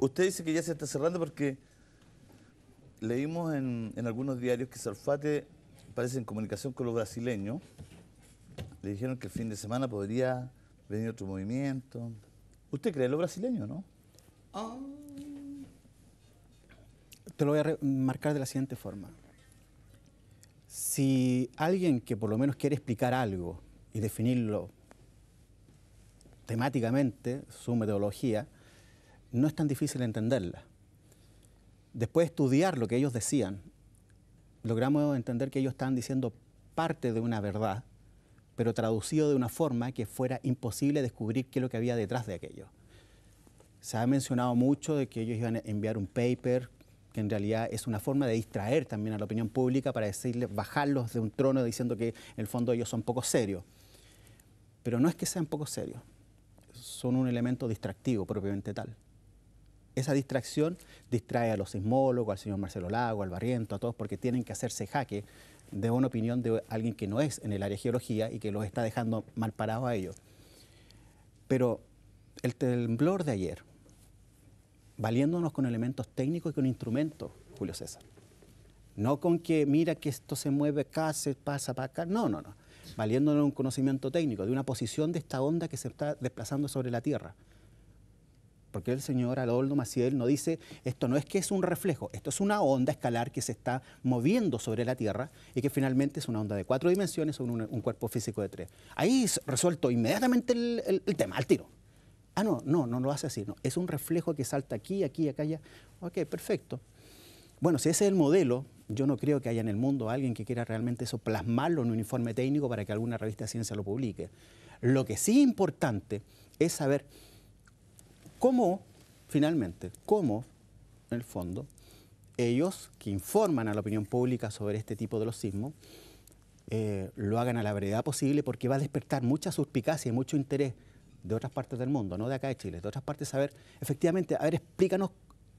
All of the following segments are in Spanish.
Usted dice que ya se está cerrando porque leímos en, algunos diarios que Salfate parece en comunicación con los brasileños. Le dijeron que el fin de semana podría venir otro movimiento. ¿Usted cree en los brasileños, no? Oh. Te lo voy a marcar de la siguiente forma. Si alguien que por lo menos quiere explicar algo y definirlo temáticamente, su metodología, no es tan difícil entenderla. Después de estudiar lo que ellos decían, logramos entender que ellos estaban diciendo parte de una verdad, pero traducido de una forma que fuera imposible descubrir qué es lo que había detrás de aquello. Se ha mencionado mucho de que ellos iban a enviar un paper, que en realidad es una forma de distraer también a la opinión pública para decirles, bajarlos de un trono diciendo que en el fondo ellos son poco serios. Pero no es que sean poco serios, son un elemento distractivo propiamente tal. Esa distracción distrae a los sismólogos, al señor Marcelo Lago, al Barriento, a todos, porque tienen que hacerse jaque de una opinión de alguien que no es en el área geología y que los está dejando mal parados a ellos. Pero el temblor de ayer, valiéndonos con elementos técnicos y con instrumentos, Julio César. No con que mira que esto se mueve acá, se pasa para acá. No, no, no. Valiéndonos un conocimiento técnico, de una posición de esta onda que se está desplazando sobre la Tierra porque el señor Adolfo Maciel no dice, esto no es que es un reflejo, esto es una onda escalar que se está moviendo sobre la Tierra y que finalmente es una onda de cuatro dimensiones o un, cuerpo físico de tres. Ahí resuelto inmediatamente el, tema, al tiro. Ah, no, no, no lo hace así, no, es un reflejo que salta aquí, aquí, acá, allá. Ok, perfecto. Bueno, si ese es el modelo, yo no creo que haya en el mundo alguien que quiera realmente eso plasmarlo en un informe técnico para que alguna revista de ciencia lo publique. Lo que sí es importante es saber cómo, finalmente, cómo, en el fondo, ellos que informan a la opinión pública sobre este tipo de los sismos, eh, lo hagan a la brevedad posible porque va a despertar mucha suspicacia y mucho interés de otras partes del mundo, no de acá de Chile, de otras partes, a ver, efectivamente, a ver, explícanos,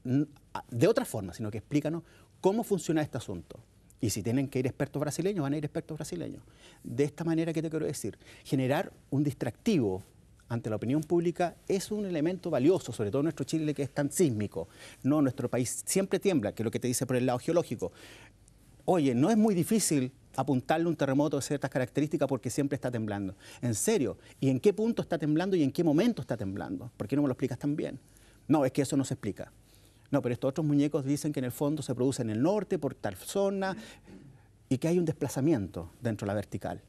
de otra forma, sino que explícanos cómo funciona este asunto. Y si tienen que ir expertos brasileños, van a ir expertos brasileños. De esta manera, ¿qué te quiero decir? Generar un distractivo ante la opinión pública es un elemento valioso, sobre todo nuestro Chile que es tan sísmico. No, nuestro país siempre tiembla, que es lo que te dice por el lado geológico. Oye, no es muy difícil apuntarle un terremoto de ciertas características porque siempre está temblando. En serio, ¿y en qué punto está temblando y en qué momento está temblando? ¿Por qué no me lo explicas tan bien? No, es que eso no se explica. No, pero estos otros muñecos dicen que en el fondo se produce en el norte, por tal zona, y que hay un desplazamiento dentro de la vertical.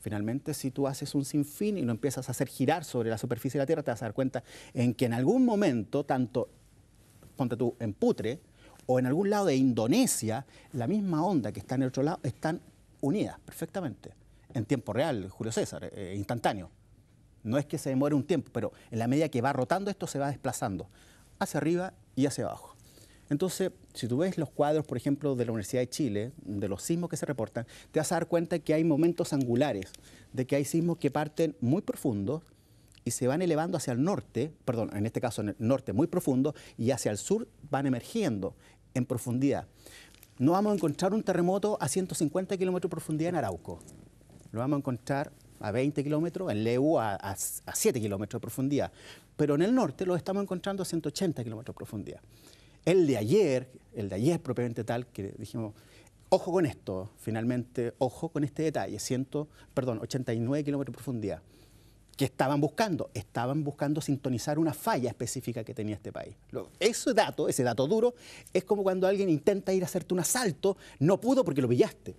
Finalmente, si tú haces un sinfín y lo empiezas a hacer girar sobre la superficie de la Tierra, te vas a dar cuenta en que en algún momento, tanto, ponte tú, en Putre o en algún lado de Indonesia, la misma onda que está en el otro lado, están unidas perfectamente, en tiempo real, Julio César, eh, eh, instantáneo. No es que se demore un tiempo, pero en la medida que va rotando esto se va desplazando hacia arriba y hacia abajo. Entonces, si tú ves los cuadros, por ejemplo, de la Universidad de Chile, de los sismos que se reportan, te vas a dar cuenta que hay momentos angulares, de que hay sismos que parten muy profundos y se van elevando hacia el norte, perdón, en este caso en el norte muy profundo, y hacia el sur van emergiendo en profundidad. No vamos a encontrar un terremoto a 150 kilómetros de profundidad en Arauco. Lo vamos a encontrar a 20 kilómetros, en Leu a, 7 kilómetros de profundidad. Pero en el norte lo estamos encontrando a 180 kilómetros de profundidad. El de ayer, el de ayer propiamente tal, que dijimos, ojo con esto, finalmente, ojo con este detalle, perdón, 89 kilómetros de profundidad. que estaban buscando? Estaban buscando sintonizar una falla específica que tenía este país. Ese dato, ese dato duro, es como cuando alguien intenta ir a hacerte un asalto, no pudo porque lo pillaste.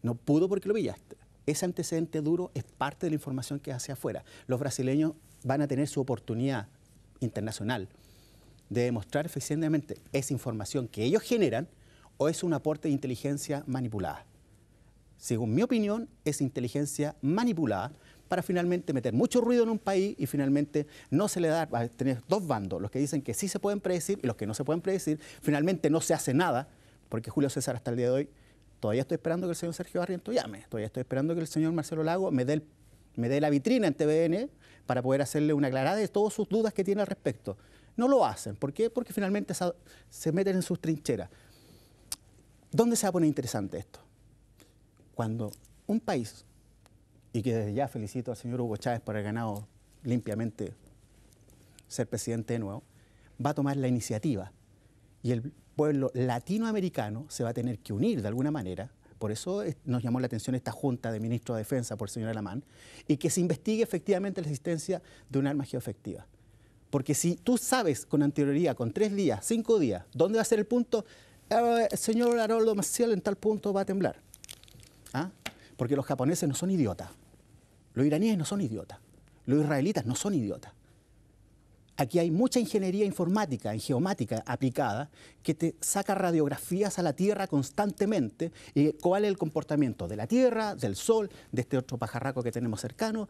No pudo porque lo pillaste. Ese antecedente duro es parte de la información que hace afuera. Los brasileños van a tener su oportunidad internacional de demostrar eficientemente esa información que ellos generan o es un aporte de inteligencia manipulada. Según mi opinión, es inteligencia manipulada para finalmente meter mucho ruido en un país y finalmente no se le da, a tener dos bandos, los que dicen que sí se pueden predecir y los que no se pueden predecir, finalmente no se hace nada, porque Julio César hasta el día de hoy, todavía estoy esperando que el señor Sergio Barriento llame, todavía estoy esperando que el señor Marcelo Lago me dé, me dé la vitrina en TVN para poder hacerle una aclarada de todas sus dudas que tiene al respecto. No lo hacen. ¿Por qué? Porque finalmente se meten en sus trincheras. ¿Dónde se va a poner interesante esto? Cuando un país, y que desde ya felicito al señor Hugo Chávez por haber ganado limpiamente ser presidente de nuevo, va a tomar la iniciativa y el pueblo latinoamericano se va a tener que unir de alguna manera. Por eso nos llamó la atención esta junta de ministros de defensa por el señor Alamán y que se investigue efectivamente la existencia de un arma geoefectiva. Porque si tú sabes con anterioridad, con tres días, cinco días, dónde va a ser el punto, el eh, señor Haroldo Maciel en tal punto va a temblar. ¿Ah? Porque los japoneses no son idiotas. Los iraníes no son idiotas. Los israelitas no son idiotas. Aquí hay mucha ingeniería informática, en geomática aplicada, que te saca radiografías a la Tierra constantemente y cuál es el comportamiento de la Tierra, del Sol, de este otro pajarraco que tenemos cercano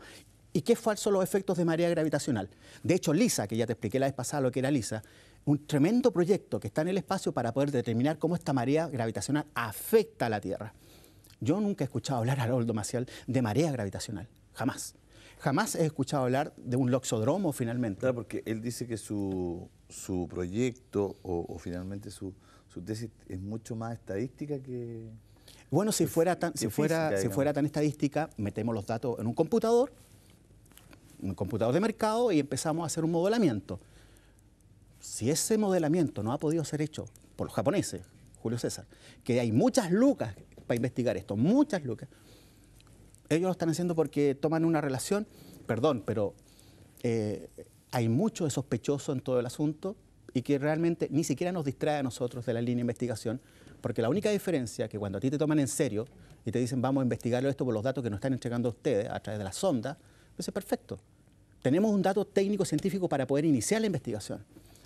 ¿Y qué falso los efectos de marea gravitacional? De hecho, LISA, que ya te expliqué la vez pasada lo que era LISA, un tremendo proyecto que está en el espacio para poder determinar cómo esta marea gravitacional afecta a la Tierra. Yo nunca he escuchado hablar a Aroldo Maciel de marea gravitacional, jamás. Jamás he escuchado hablar de un loxodromo finalmente. Claro, porque él dice que su, su proyecto o, finalmente su, su tesis es mucho más estadística que... Bueno, si fuera tan, si fuera, si fuera tan estadística, metemos los datos en un computador un computador de mercado y empezamos a hacer un modelamiento. Si ese modelamiento no ha podido ser hecho por los japoneses, Julio César, que hay muchas lucas para investigar esto, muchas lucas, ellos lo están haciendo porque toman una relación, perdón, pero eh, hay mucho de sospechoso en todo el asunto y que realmente ni siquiera nos distrae a nosotros de la línea de investigación, porque la única diferencia que cuando a ti te toman en serio y te dicen vamos a investigarlo esto por los datos que nos están entregando ustedes a través de la sonda, es perfecto. Tenemos un dato técnico científico para poder iniciar la investigación.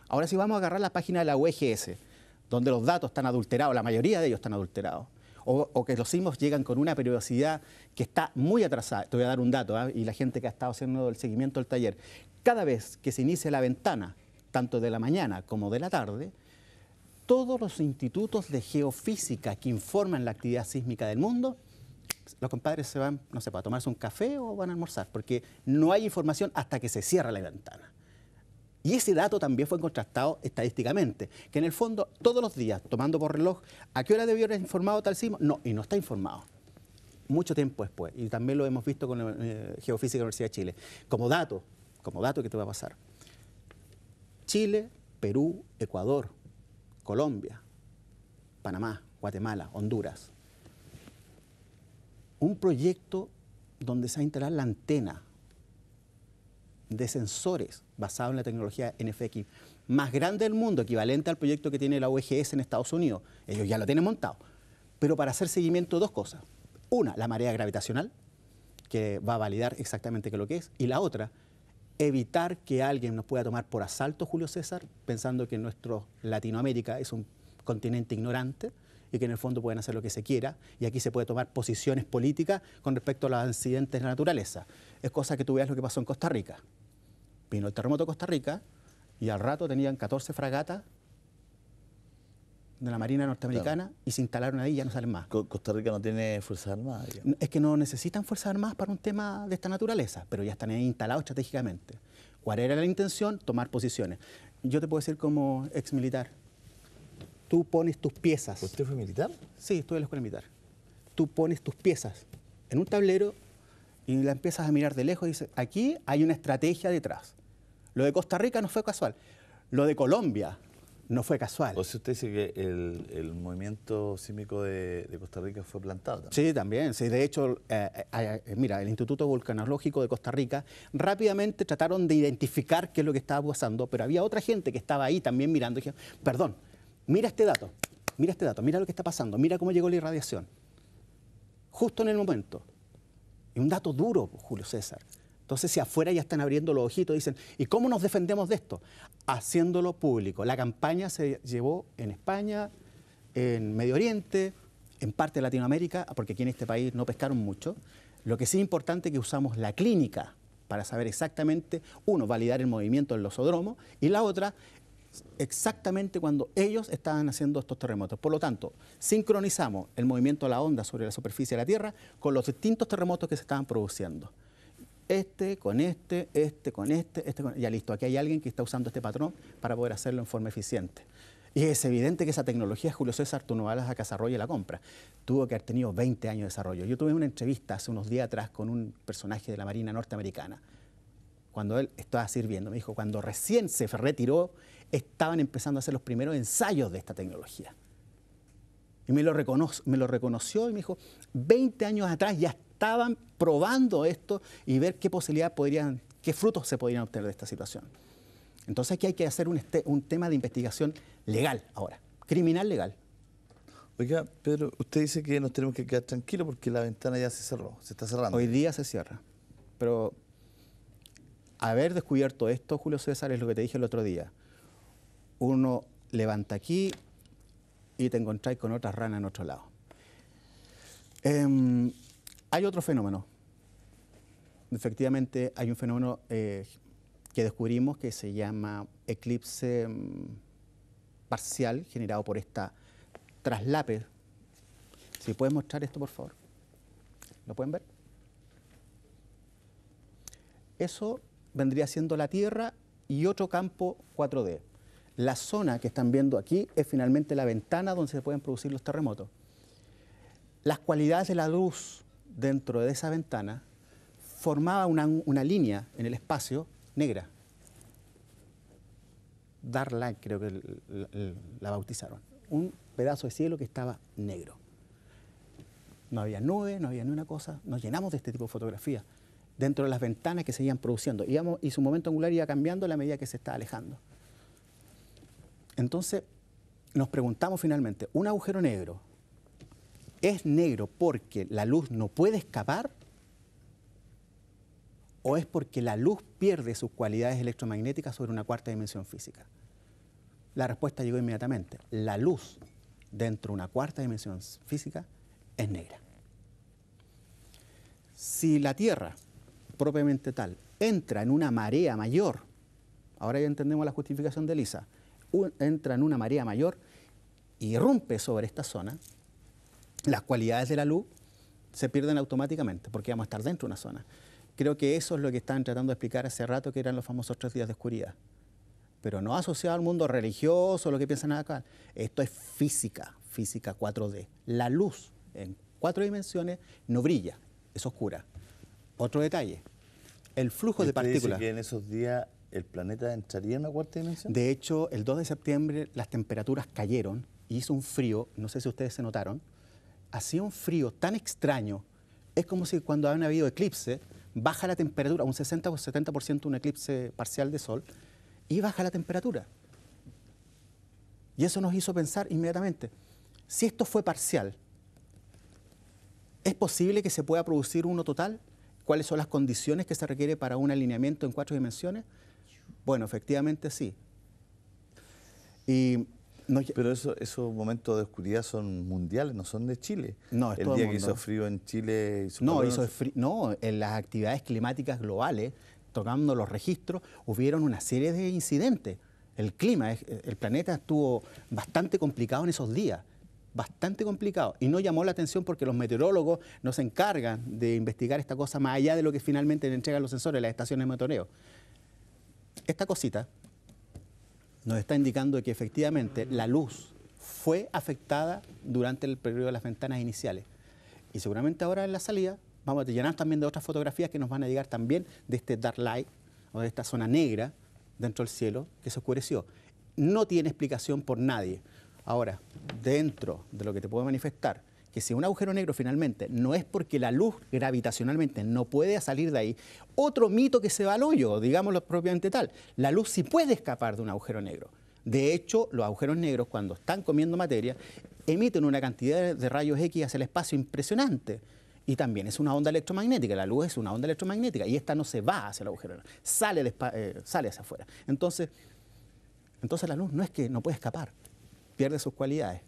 Ahora si vamos a agarrar la página de la UGS, donde los datos están adulterados, la mayoría de ellos están adulterados, o, que los sismos llegan con una periodicidad que está muy atrasada. Te voy a dar un dato, ¿ah? y la gente que ha estado haciendo el seguimiento del taller, cada vez que se inicia la ventana, tanto de la mañana como de la tarde, todos los institutos de geofísica que informan la actividad sísmica del mundo los compadres se van, no sé, para tomarse un café o van a almorzar, porque no hay información hasta que se cierra la ventana. Y ese dato también fue contrastado estadísticamente, que en el fondo todos los días, tomando por reloj, ¿a qué hora debió haber informado tal sismo? No, y no está informado. Mucho tiempo después, y también lo hemos visto con la eh, Geofísica de la Universidad de Chile, como dato, como dato que te va a pasar. Chile, Perú, Ecuador, Colombia, Panamá, Guatemala, Honduras, un proyecto donde se ha a la antena de sensores basado en la tecnología NFX más grande del mundo, equivalente al proyecto que tiene la UGS en Estados Unidos. Ellos ya lo tienen montado. Pero para hacer seguimiento, dos cosas. Una, la marea gravitacional, que va a validar exactamente qué es lo que es. Y la otra, evitar que alguien nos pueda tomar por asalto, Julio César, pensando que nuestro Latinoamérica es un continente ignorante y que en el fondo pueden hacer lo que se quiera y aquí se puede tomar posiciones políticas con respecto a los accidentes de la naturaleza. Es cosa que tú veas lo que pasó en Costa Rica. Vino el terremoto de Costa Rica y al rato tenían 14 fragatas de la Marina norteamericana y se instalaron ahí y ya no salen más. Costa Rica no tiene Fuerzas Armadas. Es que no necesitan Fuerzas Armadas para un tema de esta naturaleza, pero ya están ahí instalados estratégicamente. ¿Cuál era la intención? Tomar posiciones. Yo te puedo decir como ex militar, tú pones tus piezas. ¿Usted fue militar? Sí, estuve en la escuela militar. Tú pones tus piezas en un tablero y la empiezas a mirar de lejos y dices, aquí hay una estrategia detrás. Lo de Costa Rica no fue casual. Lo de Colombia no fue casual. O sea, usted dice que el, movimiento sísmico de, Costa Rica fue plantado. También. Sí, también. Sí. De hecho, eh, eh, eh, mira, el Instituto Volcanológico de Costa Rica rápidamente trataron de identificar qué es lo que estaba pasando, pero había otra gente que estaba ahí también mirando y dijeron, perdón, mira este dato, mira este dato, mira lo que está pasando, mira cómo llegó la irradiación. Justo en el momento. Y un dato duro, Julio César. Entonces, si afuera ya están abriendo los ojitos, dicen, ¿y cómo nos defendemos de esto? Haciéndolo público. La campaña se llevó en España, en Medio Oriente, en parte de Latinoamérica, porque aquí en este país no pescaron mucho. Lo que sí es importante es que usamos la clínica para saber exactamente, uno, validar el movimiento del losodromo, y la otra, exactamente cuando ellos estaban haciendo estos terremotos. Por lo tanto, sincronizamos el movimiento de la onda sobre la superficie de la Tierra con los distintos terremotos que se estaban produciendo. Este con este, este con este, este con... Ya listo, aquí hay alguien que está usando este patrón para poder hacerlo en forma eficiente. Y es evidente que esa tecnología, Julio César, tú no a que la compra. Tuvo que haber tenido 20 años de desarrollo. Yo tuve una entrevista hace unos días atrás con un personaje de la Marina norteamericana. Cuando él estaba sirviendo, me dijo, cuando recién se retiró, estaban empezando a hacer los primeros ensayos de esta tecnología. Y me lo, reconoció, me lo reconoció y me dijo, 20 años atrás ya estaban probando esto y ver qué posibilidad podrían, qué frutos se podrían obtener de esta situación. Entonces aquí hay que hacer un, este, un tema de investigación legal ahora, criminal legal. Oiga, Pedro, usted dice que nos tenemos que quedar tranquilos porque la ventana ya se cerró, se está cerrando. Hoy día se cierra, pero haber descubierto esto, Julio César, es lo que te dije el otro día uno levanta aquí y te encontráis con otra rana en otro lado. Em, hay otro fenómeno. Efectivamente, hay un fenómeno eh, que descubrimos que se llama eclipse em, parcial generado por esta traslape. Si puedes mostrar esto, por favor. ¿Lo pueden ver? Eso vendría siendo la Tierra y otro campo 4D. La zona que están viendo aquí es finalmente la ventana donde se pueden producir los terremotos. Las cualidades de la luz dentro de esa ventana formaba una, línea en el espacio negra. Darla, creo que la, bautizaron. Un pedazo de cielo que estaba negro. No había nubes, no había ni una cosa. Nos llenamos de este tipo de fotografía dentro de las ventanas que se iban produciendo. y, su momento angular iba cambiando a la medida que se estaba alejando. Entonces, nos preguntamos finalmente, ¿un agujero negro es negro porque la luz no puede escapar? ¿O es porque la luz pierde sus cualidades electromagnéticas sobre una cuarta dimensión física? La respuesta llegó inmediatamente. La luz dentro de una cuarta dimensión física es negra. Si la Tierra, propiamente tal, entra en una marea mayor, ahora ya entendemos la justificación de Lisa, entra en una marea mayor y rompe sobre esta zona, las cualidades de la luz se pierden automáticamente porque vamos a estar dentro de una zona. Creo que eso es lo que estaban tratando de explicar hace rato, que eran los famosos tres días de oscuridad. Pero no asociado al mundo religioso, lo que piensan acá. Esto es física, física 4D. La luz en cuatro dimensiones no brilla, es oscura. Otro detalle, el flujo de partículas. esos días ¿el planeta entraría en la cuarta dimensión? De hecho, el 2 de septiembre las temperaturas cayeron y hizo un frío, no sé si ustedes se notaron, hacía un frío tan extraño, es como si cuando han habido eclipse, baja la temperatura, un 60 o 70% un eclipse parcial de sol, y baja la temperatura. Y eso nos hizo pensar inmediatamente, si esto fue parcial, ¿es posible que se pueda producir uno total? ¿Cuáles son las condiciones que se requiere para un alineamiento en cuatro dimensiones? Bueno, efectivamente sí. Y Pero esos momentos de oscuridad son mundiales, no son de Chile. No, El día que hizo frío en Chile... no, no, en las actividades climáticas globales, tocando los registros, hubieron una serie de incidentes. El clima, el planeta estuvo bastante complicado en esos días bastante complicado y no llamó la atención porque los meteorólogos no se encargan de investigar esta cosa más allá de lo que finalmente le entregan los sensores, las estaciones de motoreo esta cosita nos está indicando que efectivamente la luz fue afectada durante el periodo de las ventanas iniciales. Y seguramente ahora en la salida vamos a llenar también de otras fotografías que nos van a llegar también de este dark light o de esta zona negra dentro del cielo que se oscureció. No tiene explicación por nadie. Ahora, dentro de lo que te puedo manifestar, que si un agujero negro finalmente no es porque la luz gravitacionalmente no puede salir de ahí, otro mito que se va al hoyo, digámoslo propiamente tal, la luz sí puede escapar de un agujero negro. De hecho, los agujeros negros cuando están comiendo materia emiten una cantidad de rayos X hacia el espacio impresionante. Y también es una onda electromagnética, la luz es una onda electromagnética y esta no se va hacia el agujero, negro, sale, eh, sale hacia afuera. Entonces, entonces la luz no es que no puede escapar, pierde sus cualidades.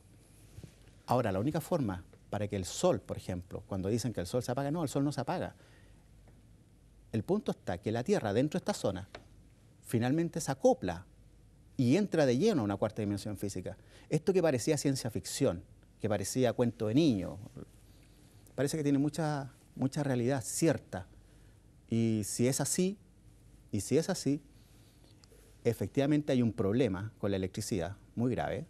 Ahora, la única forma para que el sol, por ejemplo, cuando dicen que el sol se apaga, no, el sol no se apaga. El punto está que la Tierra dentro de esta zona finalmente se acopla y entra de lleno a una cuarta dimensión física. Esto que parecía ciencia ficción, que parecía cuento de niño, parece que tiene mucha, mucha realidad cierta. Y si es así, y si es así, efectivamente hay un problema con la electricidad muy grave,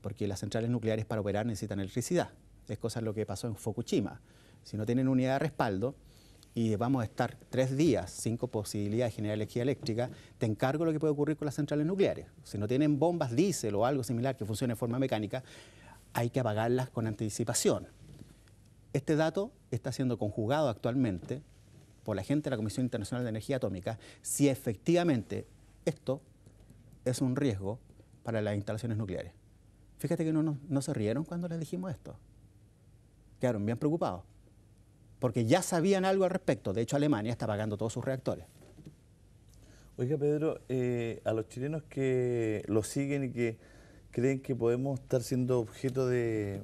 porque las centrales nucleares para operar necesitan electricidad es cosa lo que pasó en Fukushima. Si no tienen unidad de respaldo y vamos a estar tres días cinco posibilidades de generar energía eléctrica, te encargo lo que puede ocurrir con las centrales nucleares. Si no tienen bombas diésel o algo similar que funcione de forma mecánica, hay que apagarlas con anticipación. Este dato está siendo conjugado actualmente por la gente de la Comisión Internacional de Energía Atómica si efectivamente esto es un riesgo para las instalaciones nucleares. Fíjate que no, no se rieron cuando les dijimos esto quedaron bien preocupados, porque ya sabían algo al respecto. De hecho, Alemania está pagando todos sus reactores. Oiga, Pedro, eh, a los chilenos que lo siguen y que creen que podemos estar siendo objeto de,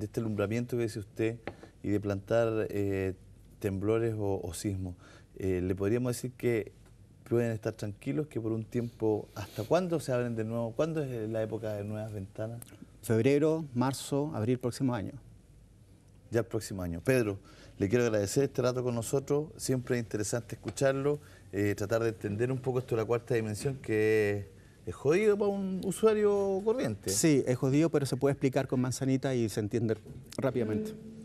este alumbramiento que dice usted y de plantar eh, temblores o, sismos, eh, ¿le podríamos decir que pueden estar tranquilos que por un tiempo, ¿hasta cuándo se abren de nuevo? ¿Cuándo es la época de nuevas ventanas? Febrero, marzo, abril próximo año ya el próximo año. Pedro, le quiero agradecer este rato con nosotros, siempre es interesante escucharlo, eh, tratar de entender un poco esto de la cuarta dimensión que es jodido para un usuario corriente. Sí, es jodido, pero se puede explicar con manzanita y se entiende rápidamente.